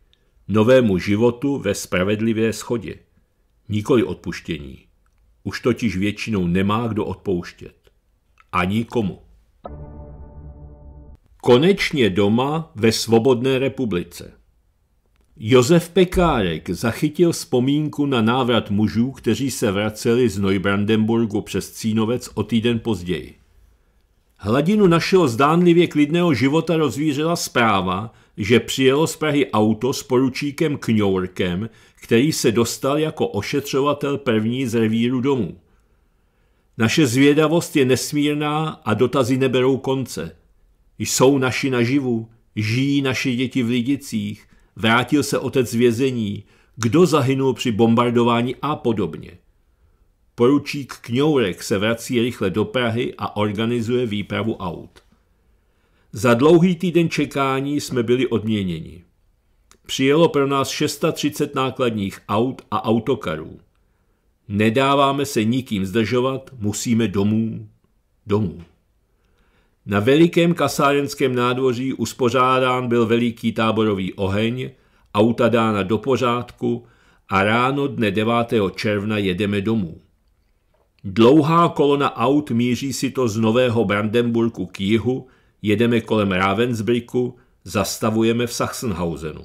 novému životu ve spravedlivé schodě, nikoli odpuštění. Už totiž většinou nemá kdo odpouštět. Ani komu. Konečně doma ve Svobodné republice. Josef Pekárek zachytil vzpomínku na návrat mužů, kteří se vraceli z Neubrandenburgu přes Cínovec o týden později. Hladinu našeho zdánlivě klidného života rozvířila zpráva, že přijelo z Prahy auto s poručíkem Kňourkem, který se dostal jako ošetřovatel první z revíru domů. Naše zvědavost je nesmírná a dotazy neberou konce. Jsou naši naživu, žijí naši děti v Lidicích, vrátil se otec z vězení, kdo zahynul při bombardování a podobně. Poručík Kňourek se vrací rychle do Prahy a organizuje výpravu aut. Za dlouhý týden čekání jsme byli odměněni. Přijelo pro nás 630 nákladních aut a autokarů. Nedáváme se nikým zdržovat, musíme domů, domů. Na velikém kasárenském nádvoří uspořádán byl veliký táborový oheň, auta dána do pořádku a ráno dne 9. června jedeme domů. Dlouhá kolona aut míří si to z Nového Brandenburku k jihu, jedeme kolem Ravensbrücku, zastavujeme v Sachsenhausenu.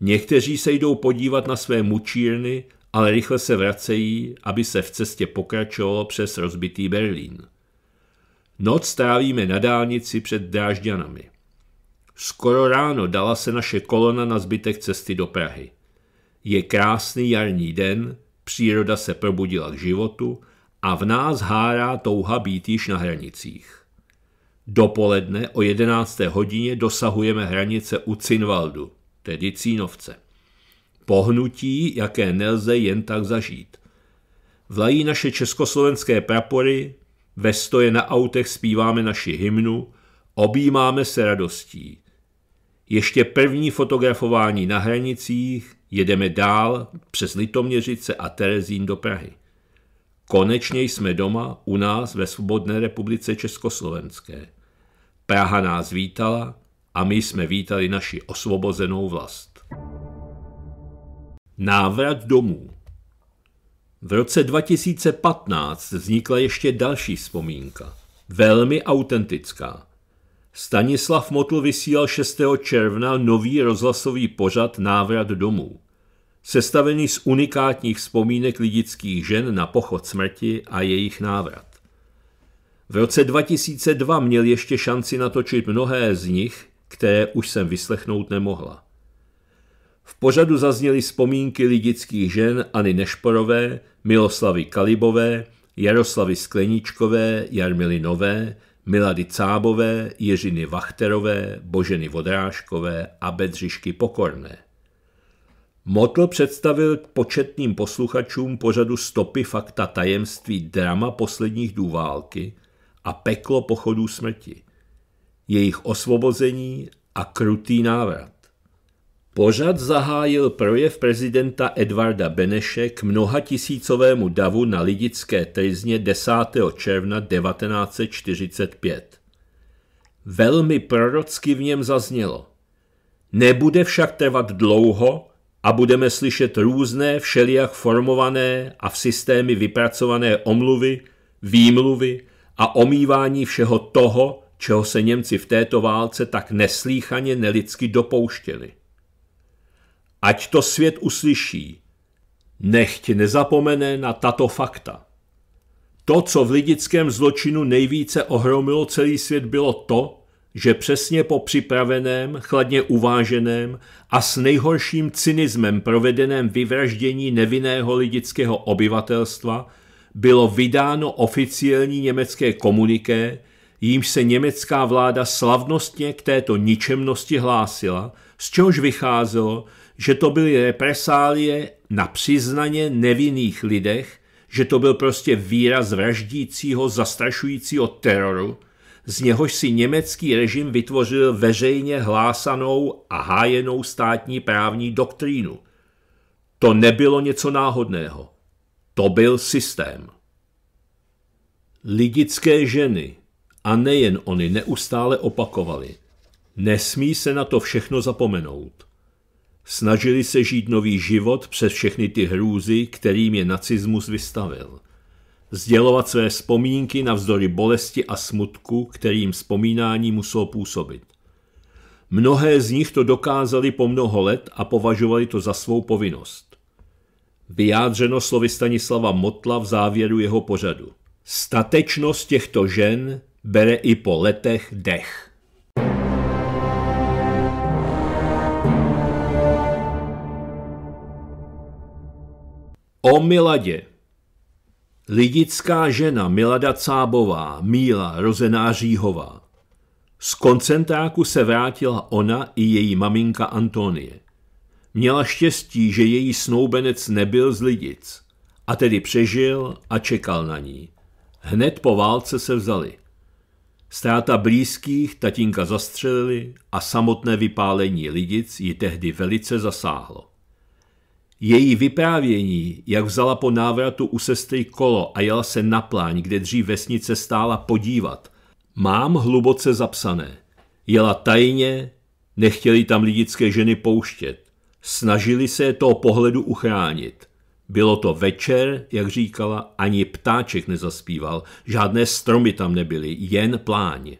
Někteří se jdou podívat na své mučírny, ale rychle se vracejí, aby se v cestě pokračovalo přes rozbitý Berlín. Noc trávíme na dálnici před Drážďanami. Skoro ráno dala se naše kolona na zbytek cesty do Prahy. Je krásný jarní den, příroda se probudila k životu a v nás hárá touha být již na hranicích. Dopoledne o 11. hodině dosahujeme hranice u Cinvaldu, tedy Cínovce. Pohnutí, jaké nelze jen tak zažít. Vlají naše československé prapory, ve stoje na autech zpíváme naši hymnu, objímáme se radostí. Ještě první fotografování na hranicích, jedeme dál přes Litoměřice a Terezín do Prahy. Konečně jsme doma u nás ve Svobodné republice Československé. Praha nás vítala a my jsme vítali naši osvobozenou vlast. Návrat domů V roce 2015 vznikla ještě další vzpomínka, velmi autentická. Stanislav Motl vysílal 6. června nový rozhlasový pořad Návrat domů, sestavený z unikátních vzpomínek lidických žen na pochod smrti a jejich návrat. V roce 2002 měl ještě šanci natočit mnohé z nich, které už jsem vyslechnout nemohla. V pořadu zazněly vzpomínky lidických žen Ani Nešporové, Miloslavy Kalibové, Jaroslavy Skleničkové, Jarmily Nové, Milady Cábové, Jiřiny Vachterové, Boženy Vodrážkové a Bedřišky Pokorné. Motl představil početným posluchačům pořadu Stopy fakta tajemství drama posledních dů války – a peklo pochodů smrti, jejich osvobození a krutý návrat. Pořad zahájil projev prezidenta Edvarda Beneše k mnoha tisícovému davu na lidické trizně 10. června 1945. Velmi prorocky v něm zaznělo. Nebude však trvat dlouho a budeme slyšet různé všelijak formované a v systémy vypracované omluvy, výmluvy a omývání všeho toho, čeho se Němci v této válce tak neslíchaně nelidsky dopouštěli. Ať to svět uslyší, nechť nezapomene na tato fakta. To, co v lidickém zločinu nejvíce ohromilo celý svět, bylo to, že přesně po připraveném, chladně uváženém a s nejhorším cynismem provedeném vyvraždění nevinného lidického obyvatelstva bylo vydáno oficiální německé komuniké, jímž se německá vláda slavnostně k této ničemnosti hlásila, z čehož vycházelo, že to byly represálie na přiznaně nevinných lidech, že to byl prostě výraz vraždícího, zastrašujícího teroru, z něhož si německý režim vytvořil veřejně hlásanou a hájenou státní právní doktrínu. To nebylo něco náhodného. To byl systém. Lidické ženy, a nejen oni, neustále opakovali. Nesmí se na to všechno zapomenout. Snažili se žít nový život přes všechny ty hrůzy, kterým je nacismus vystavil. Sdělovat své vzpomínky navzdory bolesti a smutku, kterým vzpomínání muselo působit. Mnohé z nich to dokázali po mnoho let a považovali to za svou povinnost vyjádřeno slovy Stanislava Motla v závěru jeho pořadu. Statečnost těchto žen bere i po letech dech. O Miladě Lidická žena Milada Cábová, Míla rozená Říhová. Z koncentráku se vrátila ona i její maminka Antonie. Měla štěstí, že její snoubenec nebyl z lidic, a tedy přežil a čekal na ní. Hned po válce se vzali. Stráta blízkých tatínka zastřelili a samotné vypálení lidic ji tehdy velice zasáhlo. Její vyprávění, jak vzala po návratu u sestry kolo a jela se na pláň, kde dřív vesnice stála podívat, mám hluboce zapsané. Jela tajně, nechtěli tam lidické ženy pouštět. Snažili se to toho pohledu uchránit. Bylo to večer, jak říkala, ani ptáček nezaspíval, žádné stromy tam nebyly, jen pláň.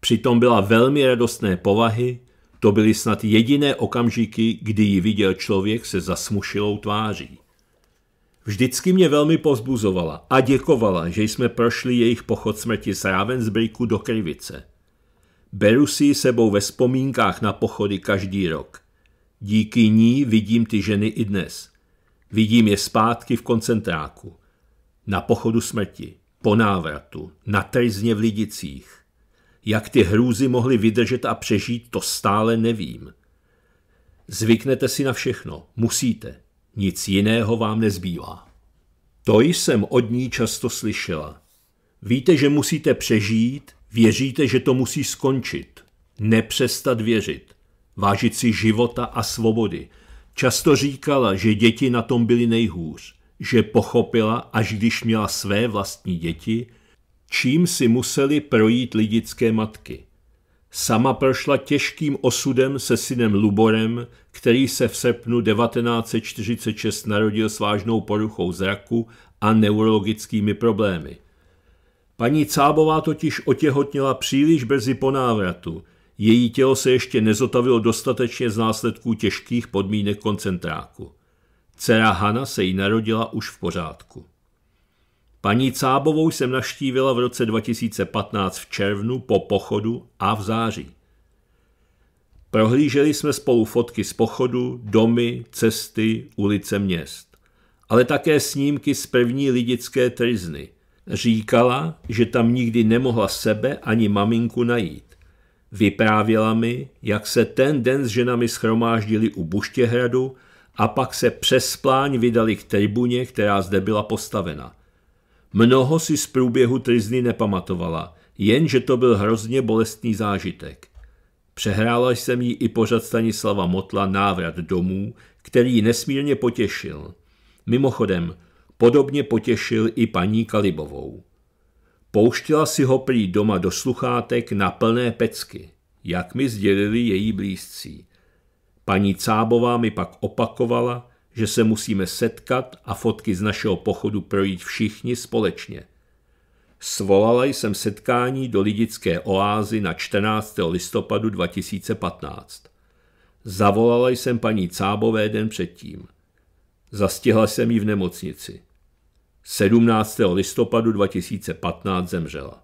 Přitom byla velmi radostné povahy, to byly snad jediné okamžiky, kdy ji viděl člověk se zasmušilou tváří. Vždycky mě velmi pozbuzovala a děkovala, že jsme prošli jejich pochod smrti z Ravensbrücku do Krivice. Beru si sebou ve vzpomínkách na pochody každý rok – Díky ní vidím ty ženy i dnes. Vidím je zpátky v koncentráku. Na pochodu smrti, po návratu, na trzně v Lidicích. Jak ty hrůzy mohly vydržet a přežít, to stále nevím. Zvyknete si na všechno, musíte. Nic jiného vám nezbývá. To jsem od ní často slyšela. Víte, že musíte přežít, věříte, že to musí skončit. Nepřestat věřit vážit si života a svobody. Často říkala, že děti na tom byly nejhůř, že pochopila, až když měla své vlastní děti, čím si museli projít lidické matky. Sama prošla těžkým osudem se synem Luborem, který se v srpnu 1946 narodil s vážnou poruchou zraku a neurologickými problémy. Paní Cábová totiž otěhotnila příliš brzy po návratu – její tělo se ještě nezotavilo dostatečně z následků těžkých podmínek koncentráku. Dcera Hana se jí narodila už v pořádku. Paní Cábovou jsem naštívila v roce 2015 v červnu po pochodu a v září. Prohlíželi jsme spolu fotky z pochodu, domy, cesty, ulice měst, ale také snímky z první lidické trizny. Říkala, že tam nikdy nemohla sebe ani maminku najít. Vyprávěla mi, jak se ten den s ženami schromáždili u Buštěhradu a pak se přes pláň vydali k tribuně, která zde byla postavena. Mnoho si z průběhu trizny nepamatovala, jenže to byl hrozně bolestný zážitek. Přehrála jsem jí i pořad Stanislava Motla Návrat domů, který ji nesmírně potěšil. Mimochodem, podobně potěšil i paní Kalibovou. Pouštěla si ho prý doma do sluchátek na plné pecky, jak mi sdělili její blízcí. Paní Cábová mi pak opakovala, že se musíme setkat a fotky z našeho pochodu projít všichni společně. Svolala jsem setkání do lidické oázy na 14. listopadu 2015. Zavolala jsem paní Cábové den předtím. Zastihla jsem ji v nemocnici. 17. listopadu 2015 zemřela.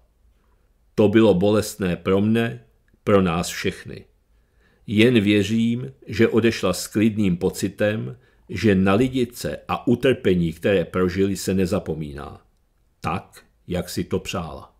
To bylo bolestné pro mne, pro nás všechny. Jen věřím, že odešla s klidným pocitem, že na lidice a utrpení, které prožili, se nezapomíná. Tak, jak si to přála.